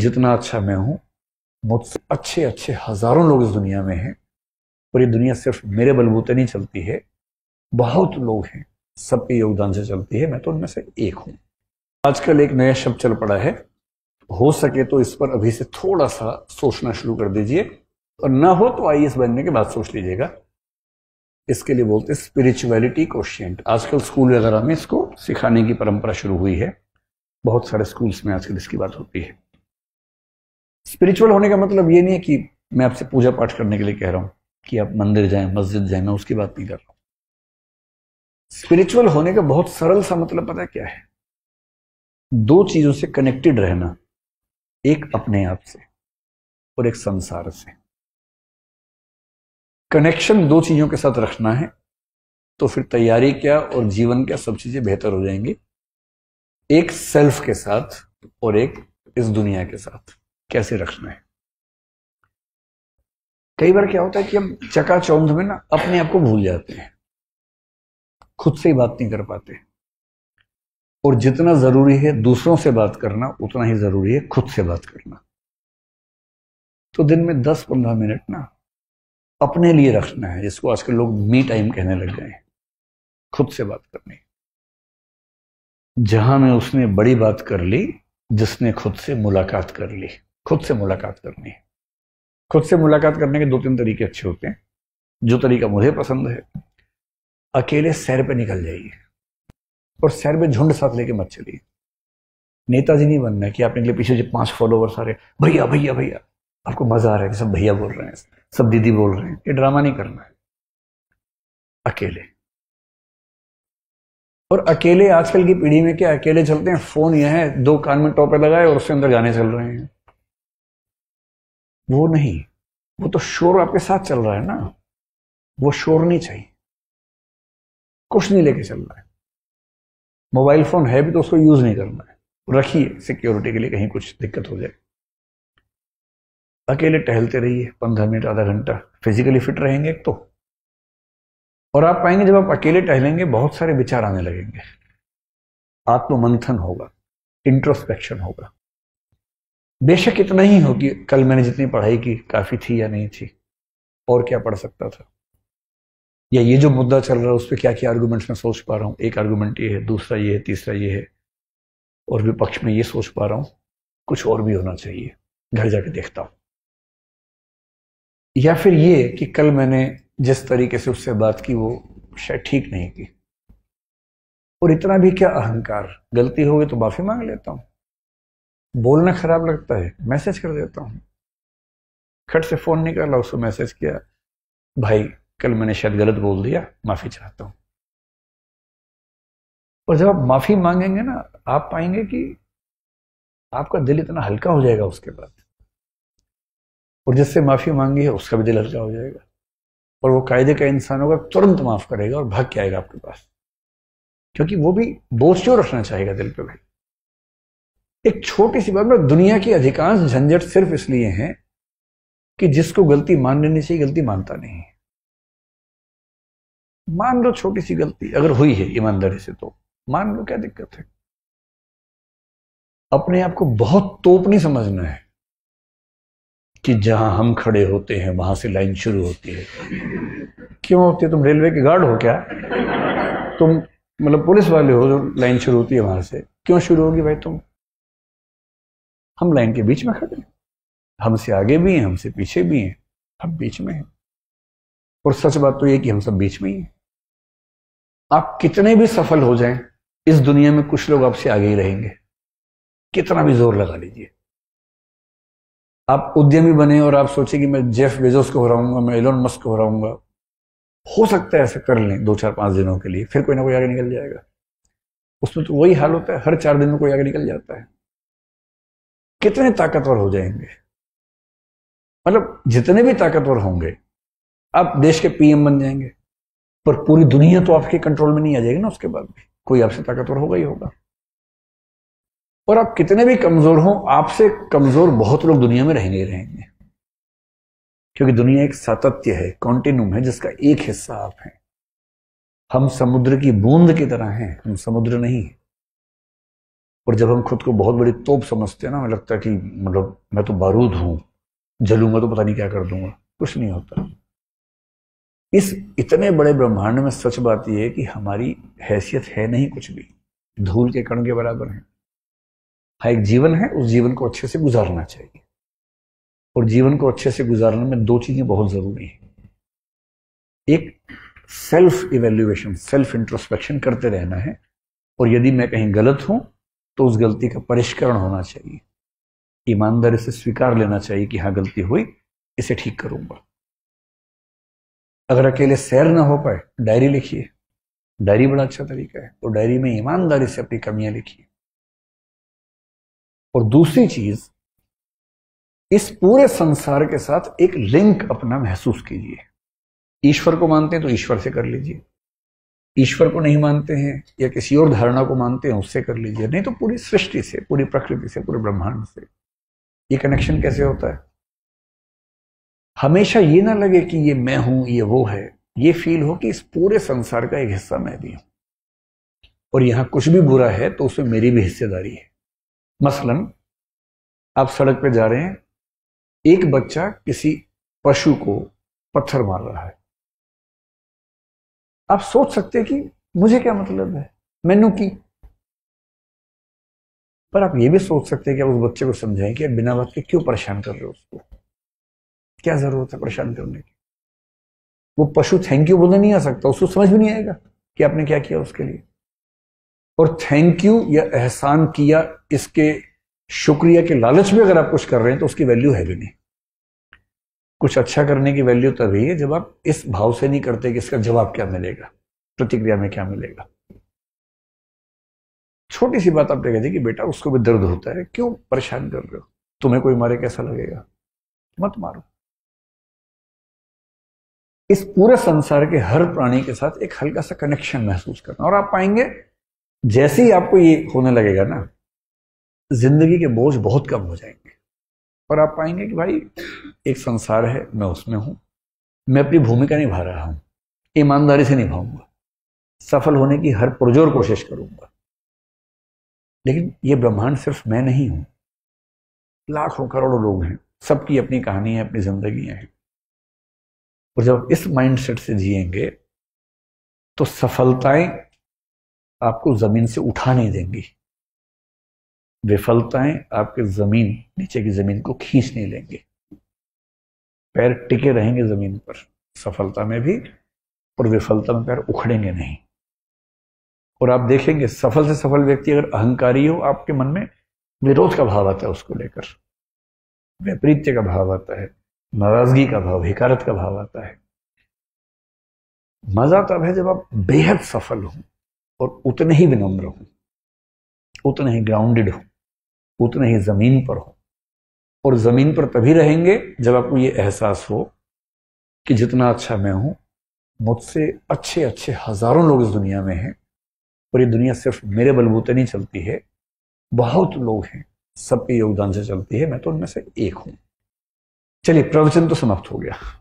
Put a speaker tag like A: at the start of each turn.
A: जितना अच्छा मैं हूँ मुझसे अच्छे अच्छे हजारों लोग इस दुनिया में हैं और ये दुनिया सिर्फ मेरे बलबूते नहीं चलती है बहुत लोग हैं सबके योगदान से चलती है मैं तो उनमें से एक हूँ आजकल एक नया शब्द चल पड़ा है हो सके तो इस पर अभी से थोड़ा सा सोचना शुरू कर दीजिए और ना हो तो आई बनने के बाद सोच लीजिएगा इसके लिए बोलते हैं स्पिरिचुअलिटी क्वेश्चन आजकल स्कूल वगैरह में इसको सिखाने की परंपरा शुरू हुई है बहुत सारे स्कूल्स में आजकल इसकी बात होती है स्पिरिचुअल होने का मतलब ये नहीं है कि मैं आपसे पूजा पाठ करने के लिए कह रहा हूं कि आप मंदिर जाए मस्जिद जाए मैं उसकी बात नहीं कर रहा हूं स्पिरिचुअल होने का बहुत सरल सा मतलब पता क्या है दो चीजों से कनेक्टेड रहना एक अपने आप से और एक संसार से कनेक्शन दो चीजों के साथ रखना है तो फिर तैयारी क्या और जीवन क्या सब चीजें बेहतर हो जाएंगी एक सेल्फ के साथ और एक इस दुनिया के साथ कैसे रखना है कई बार क्या होता है कि हम चकाचौंध में ना अपने आप को भूल जाते हैं खुद से ही बात नहीं कर पाते और जितना जरूरी है दूसरों से बात करना उतना ही जरूरी है खुद से बात करना तो दिन में दस पंद्रह मिनट ना अपने लिए रखना है जिसको आजकल लोग मी टाइम कहने लग गए खुद से बात करनी जहां में उसने बड़ी बात कर ली जिसने खुद से मुलाकात कर ली खुद से मुलाकात करनी है खुद से मुलाकात करने के दो तीन तरीके अच्छे होते हैं जो तरीका मुझे पसंद है अकेले सैर पे निकल जाइए और सैर पे झुंड साथ लेके मत चलिए नेताजी नहीं बनना है कि आपने लिए पीछे जो पांच फॉलोवर सारे भैया भैया भैया आपको मजा आ रहा है कि सब भैया बोल रहे हैं सब दीदी बोल रहे हैं ये ड्रामा नहीं करना है अकेले और अकेले आजकल की पीढ़ी में क्या अकेले चलते हैं फोन यह है दो कान में टॉपे लगाए और उसके अंदर गाने चल रहे हैं वो नहीं वो तो शोर आपके साथ चल रहा है ना वो शोर नहीं चाहिए कुछ नहीं लेके चल रहा है मोबाइल फोन है भी तो उसको यूज नहीं करना है रखिए सिक्योरिटी के लिए कहीं कुछ दिक्कत हो जाए अकेले टहलते रहिए पंद्रह मिनट आधा घंटा फिजिकली फिट रहेंगे एक तो और आप पाएंगे जब आप अकेले टहलेंगे बहुत सारे विचार आने लगेंगे आत्म मंथन होगा इंट्रोस्पेक्शन होगा बेशक इतना ही हो कि कल मैंने जितनी पढ़ाई की काफ़ी थी या नहीं थी और क्या पढ़ सकता था या ये जो मुद्दा चल रहा है उस पर क्या क्या आर्ग्यूमेंट्स मैं सोच पा रहा हूँ एक आर्ग्यूमेंट ये है दूसरा ये है तीसरा ये है और विपक्ष में ये सोच पा रहा हूँ कुछ और भी होना चाहिए घर जाके देखता हूँ या फिर ये कि कल मैंने जिस तरीके से उससे बात की वो शायद ठीक नहीं की और इतना भी क्या अहंकार गलती हो गई तो माफ़ी मांग लेता हूँ बोलना खराब लगता है मैसेज कर देता हूँ खट से फ़ोन निकाला उसको मैसेज किया भाई कल मैंने शायद गलत बोल दिया माफ़ी चाहता हूँ और जब आप माफ़ी मांगेंगे ना आप पाएंगे कि आपका दिल इतना हल्का हो जाएगा उसके बाद और जिससे माफ़ी मांगी है उसका भी दिल हल्का हो जाएगा और वो कायदे का इंसान होगा तुरंत माफ़ करेगा और भाग के आएगा आपके पास क्योंकि वो भी बोझ क्यों रखना चाहेगा दिल पे भाई एक छोटी सी बात मैं मतलब दुनिया की अधिकांश झंझट सिर्फ इसलिए है कि जिसको गलती मान लेनी चाहिए गलती मानता नहीं मान लो छोटी सी गलती अगर हुई है ईमानदारी से तो मान लो क्या दिक्कत है अपने आप को बहुत तोप नहीं समझना है कि जहां हम खड़े होते हैं वहां से लाइन शुरू होती है क्यों होती है तुम रेलवे के गार्ड हो क्या तुम मतलब पुलिस वाले हो जो लाइन शुरू होती है वहां से क्यों शुरू होगी भाई तुम हम लाइन के बीच में खड़े हैं हमसे आगे भी हैं हमसे पीछे भी हैं हम बीच में हैं और सच बात तो ये कि हम सब बीच में ही हैं आप कितने भी सफल हो जाएं इस दुनिया में कुछ लोग आपसे आगे ही रहेंगे कितना भी जोर लगा लीजिए आप उद्यमी बने और आप सोचे कि मैं जेफ बेजोस को हराऊंगा मैं एलोन मस्क को हराऊंगा हो सकता है ऐसा कर लें दो चार पांच दिनों के लिए फिर कोई ना कोई आगे निकल जाएगा उसमें तो वही हाल होता है हर चार दिन में कोई आगे निकल जाता है कितने ताकतवर हो जाएंगे मतलब जितने भी ताकतवर होंगे आप देश के पीएम बन जाएंगे पर पूरी दुनिया तो आपके कंट्रोल में नहीं आ जाएगी ना उसके बाद भी कोई आपसे ताकतवर होगा ही होगा और आप कितने भी कमजोर हो आपसे कमजोर बहुत लोग दुनिया में रहेंगे ही रहेंगे क्योंकि दुनिया एक सातत्य है कॉन्टिन्यूम है जिसका एक हिस्सा आप हैं हम समुद्र की बूंद की तरह हैं हम समुद्र नहीं हैं और जब हम खुद को बहुत बड़ी तोप समझते हैं ना हमें लगता है कि मतलब मैं तो बारूद हूँ जलूंगा तो पता नहीं क्या कर दूंगा कुछ नहीं होता इस इतने बड़े ब्रह्मांड में सच बात यह है कि हमारी हैसियत है नहीं कुछ भी धूल के कण के बराबर है हाँ एक जीवन है उस जीवन को अच्छे से गुजारना चाहिए और जीवन को अच्छे से गुजारने में दो चीजें बहुत जरूरी हैं एक सेल्फ इवेल्युएशन सेल्फ इंट्रोस्पेक्शन करते रहना है और यदि मैं कहीं गलत हूं तो उस गलती का परिष्करण होना चाहिए ईमानदारी से स्वीकार लेना चाहिए कि हाँ गलती हुई इसे ठीक करूंगा अगर अकेले सैर ना हो पाए डायरी लिखिए डायरी बड़ा अच्छा तरीका है तो डायरी में ईमानदारी से अपनी कमियां लिखिए और दूसरी चीज इस पूरे संसार के साथ एक लिंक अपना महसूस कीजिए ईश्वर को मानते हैं तो ईश्वर से कर लीजिए ईश्वर को नहीं मानते हैं या किसी और धारणा को मानते हैं उससे कर लीजिए नहीं तो पूरी सृष्टि से पूरी प्रकृति से पूरे ब्रह्मांड से ये कनेक्शन कैसे होता है हमेशा ये ना लगे कि ये मैं हूं ये वो है ये फील हो कि इस पूरे संसार का एक हिस्सा मैं भी हूं और यहां कुछ भी बुरा है तो उसमें मेरी भी हिस्सेदारी है मसलन आप सड़क पर जा रहे हैं एक बच्चा किसी पशु को पत्थर मार रहा है आप सोच सकते कि मुझे क्या मतलब है मैनू की पर आप ये भी सोच सकते कि आप उस बच्चे को समझाएं कि बिना बात के क्यों परेशान कर रहे हो उसको क्या जरूरत है परेशान करने की वो पशु थैंक यू बोलने नहीं आ सकता उसको समझ भी नहीं आएगा कि आपने क्या किया उसके लिए और थैंक यू या एहसान किया इसके शुक्रिया के लालच में अगर आप कुछ कर रहे हैं तो उसकी वैल्यू है भी नहीं कुछ अच्छा करने की वैल्यू तभी है जब आप इस भाव से नहीं करते कि इसका जवाब क्या मिलेगा प्रतिक्रिया में क्या मिलेगा छोटी सी बात आपने कह दी कि बेटा उसको भी दर्द होता है क्यों परेशान कर रहे हो तुम्हें कोई मारे कैसा लगेगा मत मारो इस पूरे संसार के हर प्राणी के साथ एक हल्का सा कनेक्शन महसूस करना और आप पाएंगे जैसे ही आपको ये होने लगेगा ना जिंदगी के बोझ बहुत कम हो जाएंगे और आप पाएंगे कि भाई एक संसार है मैं उसमें हूँ मैं अपनी भूमिका निभा रहा हूँ ईमानदारी से निभाऊंगा सफल होने की हर पुरजोर कोशिश करूंगा लेकिन ये ब्रह्मांड सिर्फ मैं नहीं हूं लाखों करोड़ों लोग हैं सबकी अपनी कहानी है अपनी जिंदगी है और जब इस माइंडसेट से जिएंगे तो सफलताएं आपको जमीन से उठा नहीं देंगी विफलताएं आपके ज़मीन नीचे की ज़मीन को खींच नहीं लेंगे पैर टिके रहेंगे ज़मीन पर सफलता में भी और विफलता में पैर उखड़ेंगे नहीं और आप देखेंगे सफल से सफल व्यक्ति अगर अहंकारी हो आपके मन में विरोध का भाव आता है उसको लेकर वैपरीत्य का भाव आता है नाराजगी का भाव हिकारत का भाव आता है मजा तब है जब आप बेहद सफल हों और उतने ही विनम्र हों उतने ही ग्राउंडेड हों उतने ही ज़मीन पर हो और ज़मीन पर तभी रहेंगे जब आपको ये एहसास हो कि जितना अच्छा मैं हूं मुझसे अच्छे अच्छे हज़ारों लोग इस दुनिया में हैं और ये दुनिया सिर्फ मेरे बलबूते नहीं चलती है बहुत लोग हैं सबके योगदान से चलती है मैं तो उनमें से एक हूं चलिए प्रवचन तो समाप्त हो गया